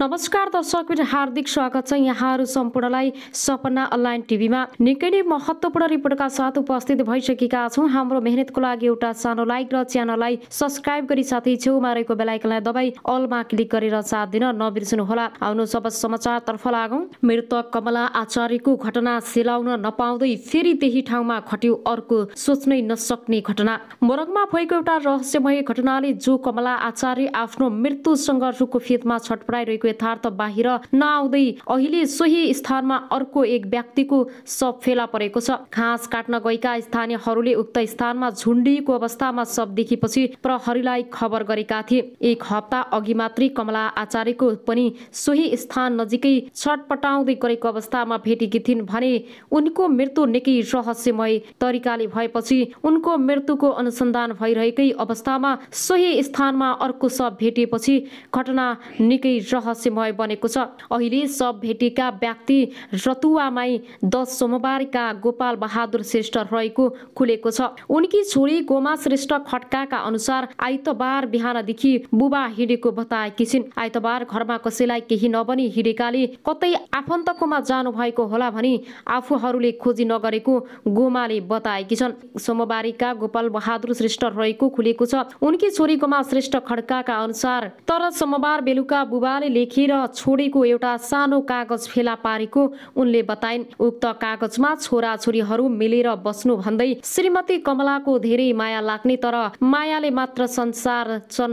नमस्कार दर्शक हार्दिक स्वागत छ यहाँहरू सम्पूर्णलाई सपना अनलाइन टिभीमा निकै नै महत्त्वपूर्ण रिपोर्टका साथ उपस्थित भइसकेका छौँ हाम्रो मेहनतको लागि एउटा सानो लाइक र च्यानललाई सब्सक्राइब गरी साथै छेउमा रहेको बेलायकलाई दबाई अलमा क्लिक गरेर साथ दिन नबिर्सनुहोला आउनु सब समाचारतर्फ लागौँ मृतक कमला आचार्यको घटना सेलाउन नपाउँदै फेरि त्यही ठाउँमा घट्यो अर्को सोच्नै नसक्ने घटना मोरङमा भएको एउटा रहस्यमय घटनाले जो कमला आचार्य आफ्नो मृत्युसँग रुखको फेदमा छटपटाइरहेको भएको यथार्थ बाहिर नआउँदै अहिले सोही स्थानमा अर्को एक व्यक्तिको शव फेला परेको छ घाँस काट्न गएका स्थानीयहरूले उक्त स्थानमा झुन्डिएको अवस्थामा शव देखेपछि प्रहरीलाई खबर गरेका थिए एक हप्ता अघि मात्रै कमला आचार्यको पनि सोही स्थान नजिकै छटपटाउँदै गरेको अवस्थामा भेटेकी थिइन् भने उनको मृत्यु निकै रहस्यमय तरिकाले भएपछि उनको मृत्युको अनुसन्धान भइरहेकै अवस्थामा सोही स्थानमा अर्को शव भेटिएपछि घटना निकै रहस्य रहस्यमय बनेको छ अहिले सब भेटेका व्यक्ति रतुवामाई दस सोमबारका गोपाल बहादुर श्रेष्ठ रहेको खुलेको छ उनकी छोरी गोमा श्रेष्ठ खड्काका अनुसार आइतबार बिहानदेखि बुबा हिँडेको बताएकी छिन् आइतबार घरमा कसैलाई केही नबनी हिँडेकाले कतै आफन्तकोमा जानु भएको होला भनी आफूहरूले खोजी नगरेको गोमाले बताएकी छन् सोमबारीका गोपाल बहादुर श्रेष्ठ रहेको खुलेको छ उनकी छोरी गोमा श्रेष्ठ खड्काका अनुसार तर सोमबार बेलुका बुबाले लेखेर छोडेको एउटा सानो कागज फेला पारेको उनले बताइन् उक्त कागजमा छोराछोरीहरू मिलेर बस्नु भन्दै श्रीमती कमलाको धेरै माया लाग्ने तर मायाले मात्र संसार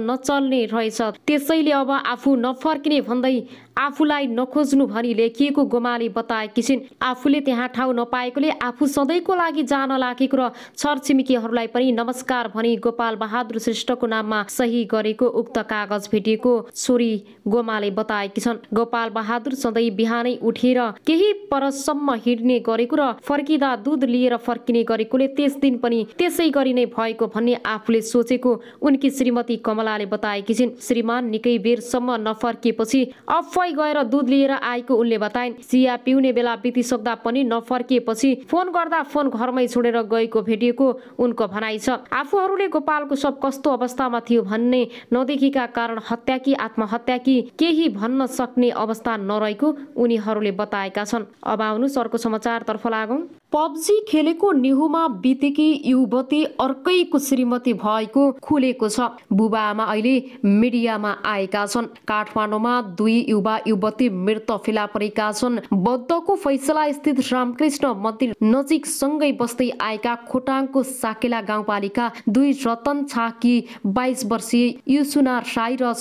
नचल्ने रहेछ त्यसैले अब आफू नफर्किने भन्दै आफूलाई नखोज्नु भनी लेखिएको गोमाले बताएकी छिन् आफूले त्यहाँ ठाउँ नपाएकोले आफू सधैँको लागि जान लागेको र छरछिमेकीहरूलाई पनि नमस्कार भनी गोपाल बहादुर श्रेष्ठको नाममा सही गरेको उक्त कागज भेटिएको छोरी गोमाले बताएकी छन् गोपाल बहादुर सधैँ बिहानै उठेर केही परसम्म हिँड्ने गरेको र फर्किँदा दुध लिएर फर्किने गरेकोले त्यस दिन पनि त्यसै गरी नै भएको भन्ने आफूले सोचेको उनकी श्रीमती कमलाले बताएकी छिन् श्रीमान निकै बेरसम्म नफर्किएपछि अफ आफै गएर दुध लिएर आएको उनले बताइन् चिया पिउने बेला बितिसक्दा पनि नफर्किएपछि फोन गर्दा फोन घरमै छोडेर गएको भेटिएको उनको भनाइ छ आफूहरूले गोपालको सब कस्तो अवस्थामा थियो भन्ने नदेखिका कारण हत्या कि आत्महत्या कि केही भन्न सक्ने अवस्था नरहेको उनीहरूले बताएका छन् अब आउनु अर्को समाचारतर्फ लागौँ पब्जी खेलेको निहुमा बितेकी युवती अर्कैको श्रीमती भएको खुलेको छ बुबा आमा अहिले मिडियामा आएका छन् काठमाडौँमा दुई युवा युवती मृत फेला परेका छन् बद्धको फैसला स्थित रामकृष्ण मन्दिर नजिक सँगै बस्दै आएका खोटाङको साकेला गाउँपालिका दुई रतन छाकी बाइस वर्षीय युसुना राई र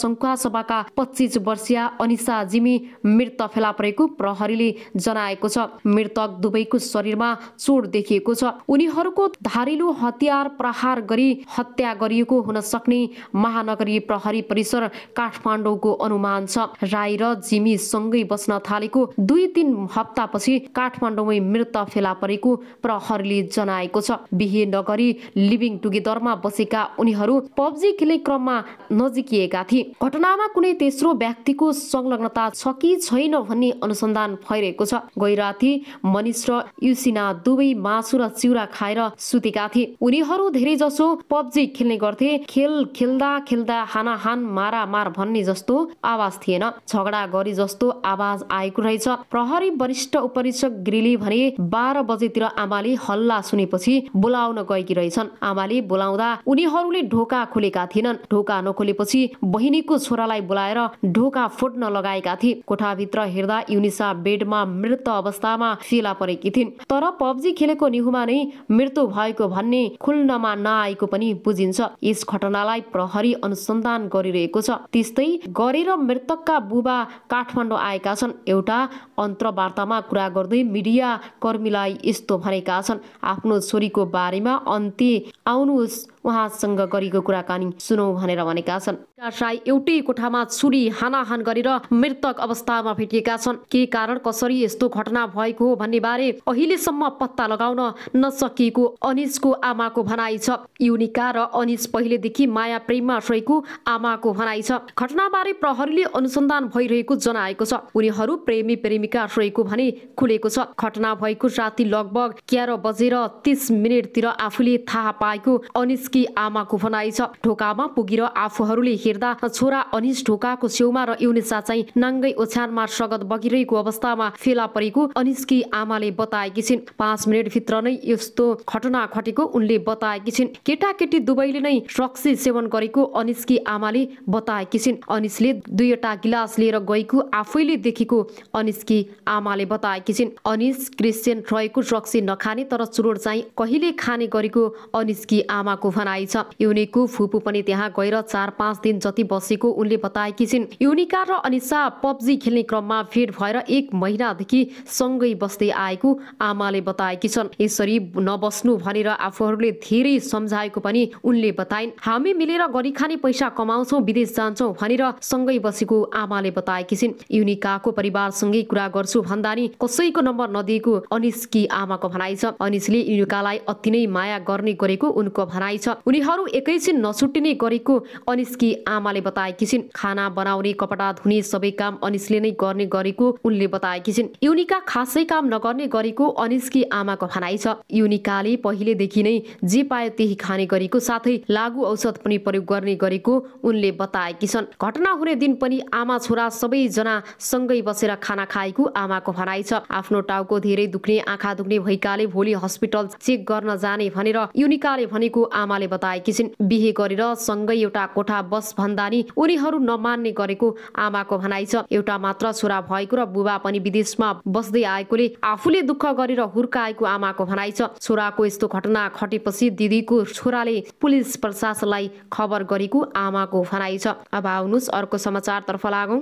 सभाका पच्चिस वर्षीय अनिसा जिमी मृत फेला परेको प्रहरीले जनाएको छ मृतक दुवैको शरीरमा चोट देखिएको छ उनीहरूको धारिलो हतियार प्रहार गरी हत्या गरिएको हुन सक्ने महानगरी प्रहरी परिसर काठमाडौँको अनुमान छ राई र जिमी सँगै बस्न थालेको दुई तिन हप्तापछि काठमाडौँमै मृत फेला परेको प्रहरीले जनाएको छ बिहे नगरी लिभिङ टुगेदरमा बसेका उनीहरू पब्जी खेल्ने क्रममा नजिकिएका थिए घटनामा कुनै तेस्रो व्यक्तिको संलग्नता छ कि छैन भन्ने अनुसन्धान भइरहेको छ गैराती मनिष र युसिना दिनमा दुवै मासु र चिउरा खाएर सुतेका थिए उनीहरू जसो पब्जी खेल्ने गर्थे खेल खेल्दा खेल्दा हाना हान मारा मार भन्ने जस्तो आवाज थिएन झगडा गरी जस्तो आवाज आएको रहेछ प्रहरी वरिष्ठ उपरीक्षक गिरीले भने बाह्र बजेतिर आमाले हल्ला सुनेपछि बोलाउन गएकी रहेछन् आमाले बोलाउँदा उनीहरूले ढोका खोलेका थिएनन् ढोका नखोलेपछि बहिनीको छोरालाई बोलाएर ढोका फुट्न लगाएका थिए कोठाभित्र हेर्दा युनिसा बेडमा मृत अवस्थामा फेला परेकी थिइन् तर पब्जी खेलेको निहुमा नै मृत्यु भएको भन्ने खुल्नमा नआएको पनि बुझिन्छ यस घटनालाई प्रहरी अनुसन्धान गरिरहेको छ त्यस्तै गरेर मृतकका बुबा काठमाडौँ आएका छन् एउटा अन्तर्वार्तामा कुरा गर्दै मिडिया कर्मीलाई यस्तो भनेका छन् आफ्नो छोरीको बारेमा अन्त्य आउनुहोस् उहाँसँग गरेको कुराकानी सुनौ भनेर भनेका छन् राई एउटै कोठामा छुरी हानाहान गरेर मृतक अवस्थामा भेटिएका छन् के कारण कसरी यस्तो घटना भएको हो भन्ने बारे अहिलेसम्म पत्ता लगाउन नसकिएको अनिजको आमाको भनाइ छ युनिका र अनिज पहिलेदेखि माया प्रेममा रहेको आमाको भनाइ छ घटनाबारे प्रहरीले अनुसन्धान भइरहेको जनाएको छ उनीहरू प्रेमी प्रेमिका रहेको भने खुलेको छ घटना भएको राति लगभग एघार बजेर तिस मिनटतिर आफूले थाहा पाएको अनिस उसकी आमाको भनाइ छ ढोकामा पुगेर आफूहरूले हेर्दा छोरा अनिस ढोकाको छेउमा र युनिसा चाहिँ नाङ्गै ओछ्यानमा सगत बगिरहेको अवस्थामा फेला परेको अनिसकी आमाले बताएकी छिन् पाँच मिनटभित्र नै यस्तो घटना घटेको उनले बताएकी छिन् केटाकेटी दुवैले नै रक्सी सेवन गरेको अनिसकी आमाले बताएकी छिन् अनिसले दुईवटा गिलास लिएर गएको आफैले देखेको अनिसकी आमाले बताएकी छिन् अनिस क्रिस्चियन रहेको रक्सी नखाने तर चुरोट चाहिँ कहिले खाने गरेको अनिसकी आमाको खनाइ छ युनिकको फुपू पनि त्यहाँ गएर चार पाँच दिन जति बसेको उनले बताएकी छिन् युनिका र अनिसा पब्जी खेल्ने क्रममा भेट भएर एक महिनादेखि सँगै बस्दै आएको आमाले बताएकी छन् यसरी नबस्नु भनेर आफूहरूले धेरै सम्झाएको पनि उनले बताइन् हामी मिलेर गरी खाने पैसा कमाउँछौ विदेश जान्छौ भनेर सँगै बसेको आमाले बताएकी छिन् युनिकाको परिवारसँगै कुरा गर्छु भन्दा नि कसैको नम्बर नदिएको अनिसकी आमाको भनाइ छ अनिसले युनिकालाई अति नै माया गर्ने गरेको उनको भनाइ छ उनीहरू एकैछिन नछुटिने गरेको अनिसकी आमाले बताएकी छिन् खाना बनाउने कपडा धुने सबै काम अनिसले नै गर्ने गरेको उनले बताएकी छिन् युनिका खासै काम नगर्ने गरेको अनिसकी आमाको भनाइ छ युनिकाले पहिलेदेखि नै जे पायो त्यही खाने गरेको साथै लागु औषध पनि प्रयोग गर्ने गरेको उनले बताएकी छन् घटना हुने दिन पनि आमा छोरा सबैजना सँगै बसेर खाना खाएको आमाको भनाइ छ आफ्नो टाउको धेरै दुख्ने आँखा दुख्ने भएकाले भोलि हस्पिटल चेक गर्न जाने भनेर युनिकाले भनेको आमा शर्माले बताएकी छिन् बिहे गरेर सँगै एउटा कोठा बस भन्दा नि उनीहरू नमान्ने गरेको आमाको भनाइ छ एउटा मात्र छोरा भएको र बुबा पनि विदेशमा बस्दै आएकोले आफूले दुःख गरेर हुर्काएको आमाको भनाइ छ छोराको यस्तो घटना घटेपछि दिदीको छोराले पुलिस प्रशासनलाई खबर गरेको आमाको भनाइ छ अब आउनुहोस् अर्को समाचारतर्फ लागौँ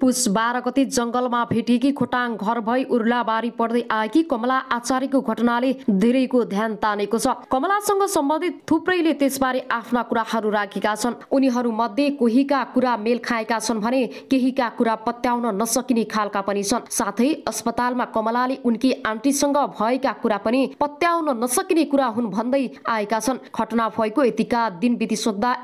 पुष बाह्र गति जङ्गलमा भेटिएकी खोटाङ घर भई उर्लाबारी पढ्दै आएकी कमला आचार्यको घटनाले धेरैको ध्यान तानेको छ कमलासँग सम्बन्धित थुप्रैले त्यसबारे आफ्ना कुराहरू राखेका छन् उनीहरू मध्ये कोहीका कुरा मेल खाएका छन् भने केहीका कुरा पत्याउन नसकिने खालका पनि छन् साथै अस्पतालमा कमलाले उनकी आन्टीसँग भएका कुरा पनि पत्याउन नसकिने कुरा हुन् भन्दै आएका छन् घटना भएको यतिका दिन बितिसक्दा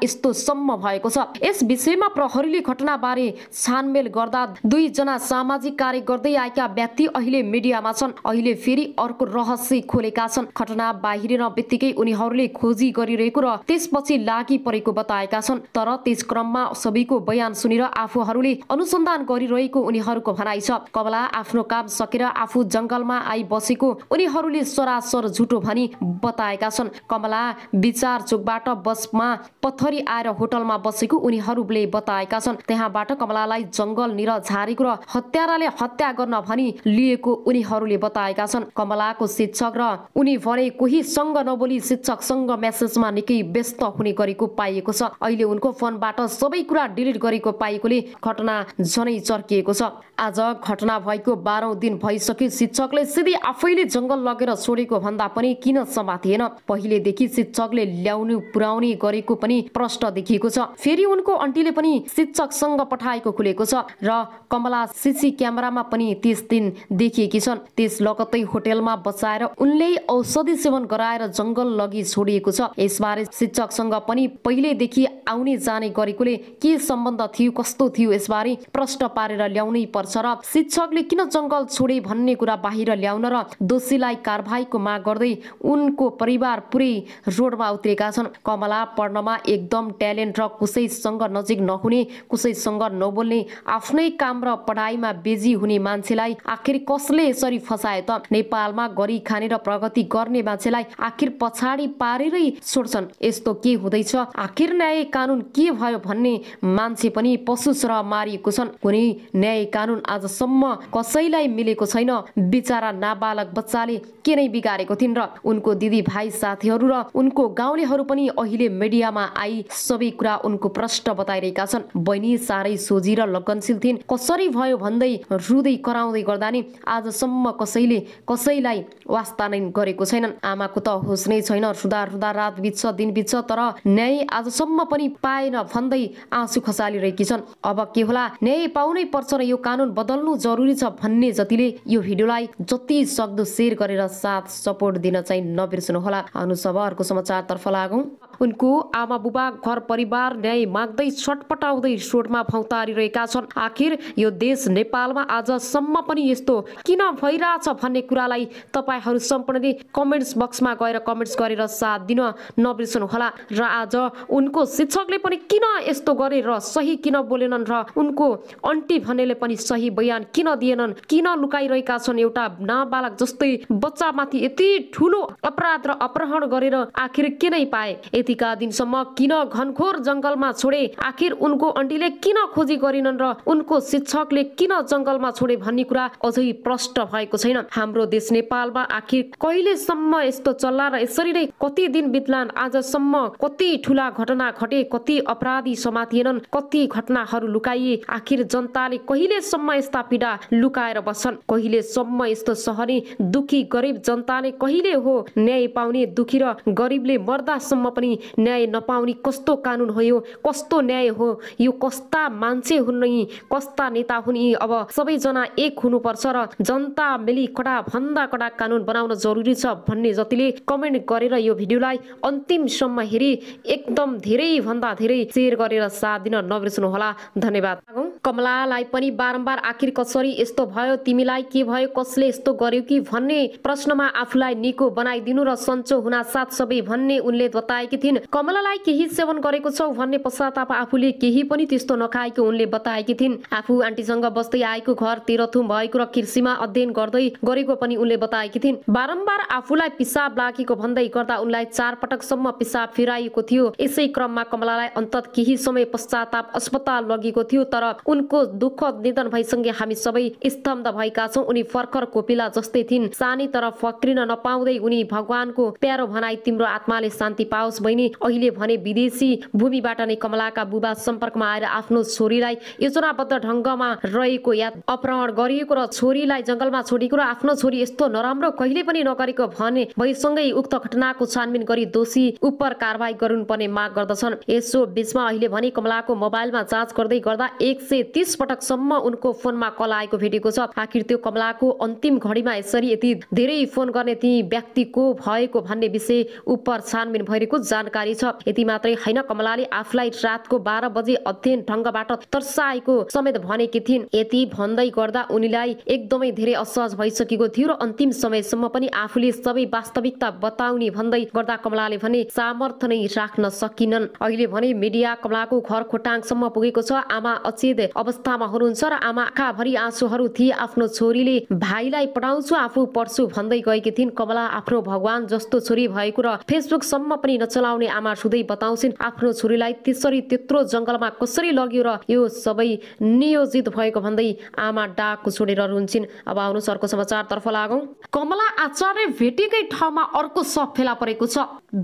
सम्म भएको छ यस विषयमा प्रहरीले घटनाबारे छानमेल गर्दा दुईजना सामाजिक कार्य गर्दै आएका व्यक्ति अहिले मिडियामा छन् अहिले फेरि अर्को रहस्य खोलेका छन् घटना बाहिरिन बित्तिकै उनीहरूले खोजी गरिरहेको र त्यसपछि लागि परेको बताएका छन् तर त्यस क्रममा सबैको बयान सुनेर आफूहरूले अनुसन्धान गरिरहेको उनीहरूको भनाइ छ कमला आफ्नो काम सकेर आफू जङ्गलमा आइ बसेको उनीहरूले सरासर झुटो भनी बताएका छन् कमला विचार चोकबाट बसमा पथरी आएर होटलमा बसेको उनीहरूले बताएका छन् त्यहाँबाट कमलालाई जङ्गल मुगल निरज हारीको र हत्याराले हत्या गर्न भनी लिएको उनीहरूले बताएका छन् कमलाको शिक्षक र उनी भने कोही कोहीसँग नबोली शिक्षकसँग मेसेजमा निकै व्यस्त हुने गरेको पाइएको छ अहिले उनको फोनबाट सबै कुरा डिलिट गरेको पाएकोले घटना झनै चर्किएको छ आज घटना भएको बाह्रौँ दिन भइसके शिक्षकले सिधै आफैले जङ्गल लगेर छोडेको भन्दा पनि किन समातिएन पहिलेदेखि शिक्षकले ल्याउनु पुर्याउने गरेको पनि प्रष्ट देखिएको छ फेरि उनको अन्टीले पनि शिक्षकसँग पठाएको खुलेको छ र कमला सिसी क्यामेरामा पनि त्यस दिन देखिएकी छन् त्यस लगतै होटेलमा बचाएर उनले औषधि सेवन गराएर जङ्गल लगि छोडिएको छ यसबारे शिक्षकसँग पनि पहिलेदेखि आउने जाने गरेकोले के सम्बन्ध थियो कस्तो थियो यसबारे प्रश्न पारेर ल्याउनै पर्छ र शिक्षकले किन जङ्गल छोडे भन्ने कुरा बाहिर ल्याउन र दोषीलाई कारवाहीको माग गर्दै उनको परिवार पुरै रोडमा उत्रेका छन् कमला पढ्नमा एकदम ट्यालेन्ट र कसैसँग नजिक नहुने कसैसँग नबोल्ने आफ्नै काम र पढाइमा बेजी हुने मान्छेलाई आखिर कसले यसरी फसाए त नेपालमा गरी खाने र प्रगति गर्ने मान्छेलाई आखिर पछाडि पारेरै छोड्छन् यस्तो के हुँदैछ आखिर न्याय कानुन के भयो भन्ने मान्छे पनि पशु सर मारिएको छन् कुनै न्याय कानुन आजसम्म कसैलाई मिलेको छैन बिचारा नाबालक बच्चाले के नै बिगारेको थिइन् र उनको दिदी भाइ साथीहरू र उनको गाउँलेहरू पनि अहिले मिडियामा आई सबै कुरा उनको प्रश्न बताइरहेका छन् बहिनी साह्रै सोझी र लगन सहनशील थिइन् कसरी भयो भन्दै रुँदै कराउँदै गर्दा नि आजसम्म कसैले कसैलाई वास्ता नै गरेको छैनन् आमाको त होस् नै छैन रुँदा रुँदा रात बित्छ दिन बित्छ तर न्याय आजसम्म पनि पाएन भन्दै आँसु खसालिरहेकी छन् अब के होला न्याय पाउनै पर्छ र यो कानुन बदल्नु जरुरी छ भन्ने जतिले यो भिडियोलाई जति सक्दो सेयर गरेर साथ सपोर्ट दिन चाहिँ नबिर्सनुहोला अनुसभ अर्को समाचारतर्फ लागौँ उनको आमा बुबा घर परिवार न्याय माग्दै छटपटाउँदै सोटमा फौतारिरहेका छन् आखिर यो देश नेपालमा आजसम्म पनि यस्तो किन भइरहेछ भन्ने कुरालाई तपाईँहरू सम्पूर्णले कमेन्ट्स बक्समा गएर कमेन्ट्स गरेर साथ दिन नबिर्सनुहोला र आज उनको शिक्षकले पनि किन यस्तो गरे र सही किन बोलेनन् र उनको अन्टी भनेले पनि सही बयान किन दिएनन् किन लुकाइरहेका छन् एउटा नाबालक जस्तै बच्चामाथि यति ठुलो अपराध र अपहरण गरेर आखिर के नै पाए यतिका दिनसम्म किन घनखोर जङ्गलमा छोडे आखिर उनको अन्टीले किन खोजी गरिनन् र उनको शिक्षकले किन जङ्गलमा छोडे भन्ने कुरा अझै प्रष्ट भएको छैन हाम्रो देश नेपालमा आखिर कहिलेसम्म यस्तो चल्ला र यसरी नै कति दिन बित्लान् आजसम्म कति ठुला घटना घटे कति अपराधी समातिएनन् कति घटनाहरू लुकाइए आखिर जनताले कहिलेसम्म यस्ता पीडा लुकाएर बस्छन् कहिलेसम्म यस्तो सहने दुखी गरिब जनताले कहिले हो न्याय पाउने दुखी र गरिबले मर्दासम्म पनि न्याय नपाउने कस्तो कानुन हो यो कस्तो न्याय हो यो कस्ता मान्छे हुन् कस्ता नेता हुन् यी अब सबैजना एक हुनुपर्छ र जनता मिली कडा भन्दा कडा कानुन बनाउन जरुरी छ भन्ने जतिले कमेन्ट गरेर यो भिडियोलाई अन्तिमसम्म हेरी एकदम धेरै भन्दा धेरै सेयर गरेर साथ दिन होला धन्यवाद कमलालाई पनि बारम्बार आखिर कसरी यस्तो भयो तिमीलाई के भयो कसले यस्तो गर्यो कि भन्ने प्रश्नमा आफूलाई निको बनाइदिनु र सन्चो हुना साथ सबै भन्ने उनले बताएकी थिइन् दिन कमलालाई केही सेवन गरेको छौ भन्ने पश्चाताप आफूले केही पनि त्यस्तो नखाएको उनले बताएकी थिइन् आफू आन्टीसँग बस्दै आएको घर तेह्रथुम भएको र कृषिमा अध्ययन गर्दै गरेको पनि उनले बताएकी थिइन् बारम्बार आफूलाई पिसाब लागेको भन्दै गर्दा उनलाई चार पटकसम्म पिसाब फिराइएको थियो यसै क्रममा कमलालाई अन्त केही समय पश्चाताप अस्पताल लगेको थियो तर उनको दुःख निधन भइसँगै हामी सबै स्तब्ध भएका छौँ उनी फर्खर कोपिला जस्तै थिइन् सानी तर फक्रिन नपाउँदै उनी भगवानको प्यारो भनाई तिम्रो आत्माले शान्ति पाओस् बहिनी बहिनी अहिले भने विदेशी भूमिबाट नै कमलाका बुबा सम्पर्कमा आएर आफ्नो छोरीलाई योजनाबद्ध ढङ्गमा रहेको या अपहरण गरिएको र छोरीलाई जङ्गलमा छोडिएको र आफ्नो छोरी यस्तो नराम्रो कहिले पनि नगरेको भने भइसँगै उक्त घटनाको छानबिन गरी दोषी उप कारवाही गर्नुपर्ने माग गर्दछन् यसो बिचमा अहिले भने कमलाको मोबाइलमा जाँच गर्दै गर्दा एक सय तिस पटकसम्म उनको फोनमा कल आएको भेटेको छ आखिर त्यो कमलाको अन्तिम घडीमा यसरी यति धेरै फोन गर्ने ती व्यक्तिको भएको भन्ने विषय उप छानबिन भइरहेको जानकारी छ यति मात्रै होइन कमलाले आफूलाई रातको बाह्र बजे अध्ययन ढङ्गबाट तर्साएको समेत भनेकी थिइन् यति भन्दै गर्दा उनीलाई एकदमै धेरै असहज भइसकेको थियो र अन्तिम समयसम्म पनि आफूले सबै वास्तविकता बताउने भन्दै गर्दा कमलाले भने सामर्थ्य नै राख्न सकिनन् अहिले भने मिडिया कमलाको घर खोटाङसम्म पुगेको छ आमा अचेत अवस्थामा हुनुहुन्छ र आमा आँखाभरि आँसुहरू थिए आफ्नो छोरीले भाइलाई पढाउँछु आफू पढ्छु भन्दै गएकी थिइन् कमला आफ्नो भगवान जस्तो छोरी भएको र फेसबुकसम्म पनि नचला आउने आमा सुधै बताउँछिन् आफ्नो छोरीलाई त्यसरी त्यत्रो जङ्गलमा कसरी लग्यो र यो सबै नियोजित भएको भन्दै आमा डाक छोडेर रुन्छन् अब आउनुहोस् अर्को समाचारतर्फ लागौँ कमला आचार्य भेटेकै ठाउँमा अर्को सप फेला परेको छ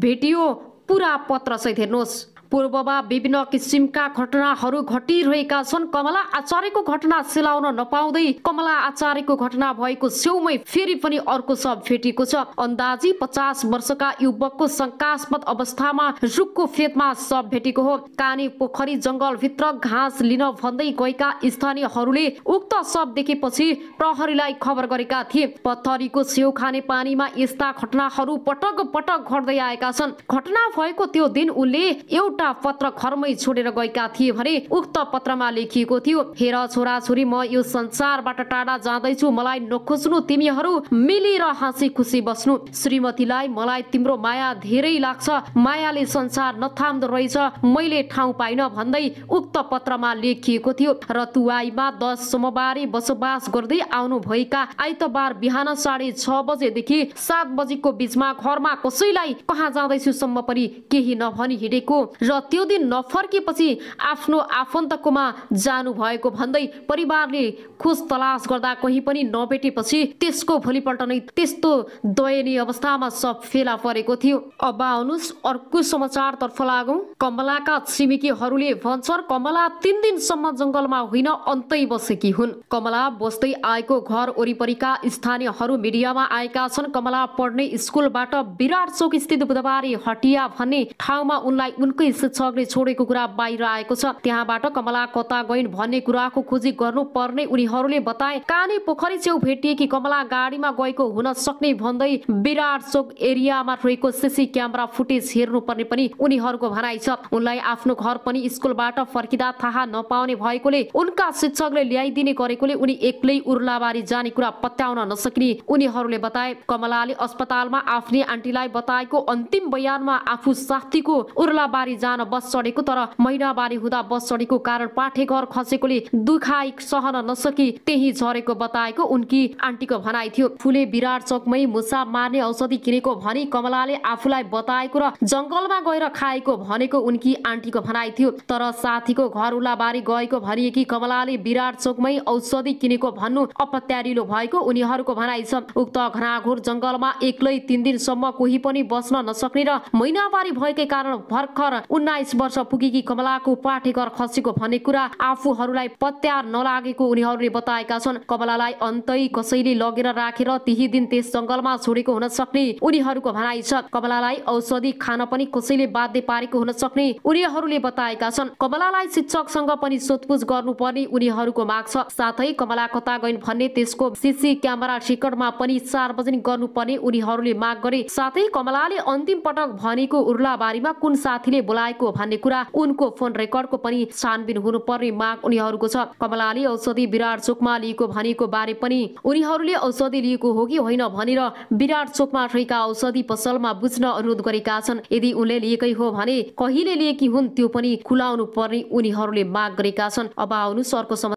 भेटियो पुरा सहित हेर्नुहोस् पूर्वमा विभिन्न किसिमका घटनाहरू घटिरहेका छन् कमला आचार्यको घटना सिलाउन नपाउँदै कमला आचार्यको घटना भएको छेउमै फेरि पनि अर्को सब भेटिएको छ अन्दाजी पचास वर्षका युवकको शङ्कास्पद अवस्थामा रुखको फेदमा सब भेटेको हो कानी पोखरी भित्र घाँस लिन भन्दै गएका स्थानीयहरूले उक्त सब देखेपछि प्रहरीलाई खबर गरेका थिए पथरीको छेउ खाने पानीमा यस्ता घटनाहरू पटक पटक घट्दै आएका छन् घटना भएको त्यो दिन उनले एउटा एउटा पत्र घरमै छोडेर गएका थिए भने उक्त पत्रमा लेखिएको थियो हेर छोरा छोरी म यो संसारबाट टाढा जाँदैछु मलाई नखोज्नु तिमीहरू मिलेर हाँसी खुसी बस्नु श्रीमतीलाई मलाई तिम्रो माया धेरै लाग्छ मायाले संसार नथाम्दो रहेछ मैले ठाउँ पाइन भन्दै उक्त पत्रमा लेखिएको थियो र तुवाईमा दस सोमबारे बसोबास गर्दै आउनुभएका आइतबार बिहान साढे छ बजेदेखि सात बजेको बिचमा घरमा कसैलाई कहाँ जाँदैछु सम्म पनि केही नभनी हिँडेको र त्यो दिन नफर्केपछि आफ्नो आफन्तकोमा जानु भएको भन्दै परिवारले खोज तलास गर्दा कोही पनि नभेटेपछि त्यसको भोलिपल्ट नै त्यस्तो दयनीय अवस्थामा सब फेला परेको थियो अब आउनुहोस् अर्को समाचारतर्फ लागौँ कमलाका छिमेकीहरूले भन्छन् कमला तिन दिनसम्म जङ्गलमा होइन अन्तै बसेकी हुन् कमला बस्दै आएको घर वरिपरिका स्थानीयहरू मिडियामा आएका छन् कमला पढ्ने स्कुलबाट विराट चौक स्थित बुधबारे हटिया भन्ने ठाउँमा उनलाई उनकै शिक्षकले छोडेको कुरा बाहिर आएको छ त्यहाँबाट कमला कता गइन् भन्ने कुराको खोजी गर्नुपर्ने उनीहरूले बताए काने पोखरी छेउ भेटिएकी कमला गाडीमा गएको हुन सक्ने भन्दै विराट चोक एरियामा रहेको सिसी क्यामेरा फुटेज हेर्नुपर्ने पनि उनीहरूको भनाइ छ उनलाई आफ्नो घर पनि स्कुलबाट फर्किँदा थाहा नपाउने भएकोले उनका शिक्षकले ल्याइदिने गरेकोले उनी एक्लै उर्लाबारी जाने कुरा पत्याउन नसक्ने उनीहरूले बताए कमलाले अस्पतालमा आफ्नै आन्टीलाई बताएको अन्तिम बयानमा आफू साथीको उर्लाबारी जान बस चढेको तर महिनावारी हुँदा बस चढेको कारण पाठेघर खसेकोले दुखाइ सहन नसकी त्यही झरेको बताएको उनकी आन्टीको भनाइ थियो फुले विराट चोकमै मुसा मार्ने औषधि किनेको भनी कमलाले आफूलाई बताएको र जङ्गलमा गएर खाएको भनेको उनकी आन्टीको भनाइ थियो तर साथीको घर उलाबारी गएको भनिएकी कमलाले विराट चोकमै औषधि किनेको भन्नु अपत्यारिलो भएको उनीहरूको भनाइ छ उक्त घनाघोर जङ्गलमा एक्लै तिन दिनसम्म कोही पनि बस्न नसक्ने र महिनावारी भएकै कारण भर्खर उन्नाइस वर्ष पुगेकी कमलाको पाठेघर खसेको भन्ने कुरा आफूहरूलाई पत्यार नलागेको उनीहरूले बताएका छन् कमलालाई अन्तै कसैले लगेर राखेर त्यही दिन त्यस जङ्गलमा छोडेको हुन सक्ने उनीहरूको भनाइ छ कमलालाई औषधि खान पनि कसैले बाध्य पारेको हुन सक्ने उनीहरूले बताएका छन् कमलालाई शिक्षकसँग पनि सोधपुछ गर्नुपर्ने उनीहरूको माग छ साथै कमला कता गइन् भन्ने त्यसको सिसी क्यामेरा रेकर्डमा पनि सार्वजनिक गर्नुपर्ने उनीहरूले माग गरे साथै कमलाले अन्तिम पटक भनेको उर्लाबारीमा कुन साथीले बोला लगाएको भन्ने कुरा उनको फोन रेकर्डको पनि छानबिन हुनुपर्ने माग उनीहरूको छ कमलाले औषधि विराट चोकमा लिएको भनेको बारे पनि उनीहरूले औषधि लिएको हो कि होइन भनेर विराट चोकमा रहेका औषधि पसलमा बुझ्न अनुरोध गरेका छन् यदि उनले लिएकै हो भने कहिले लिएकी हुन् त्यो पनि खुलाउनु पर्ने उनीहरूले माग गरेका छन् अब आउनु सरको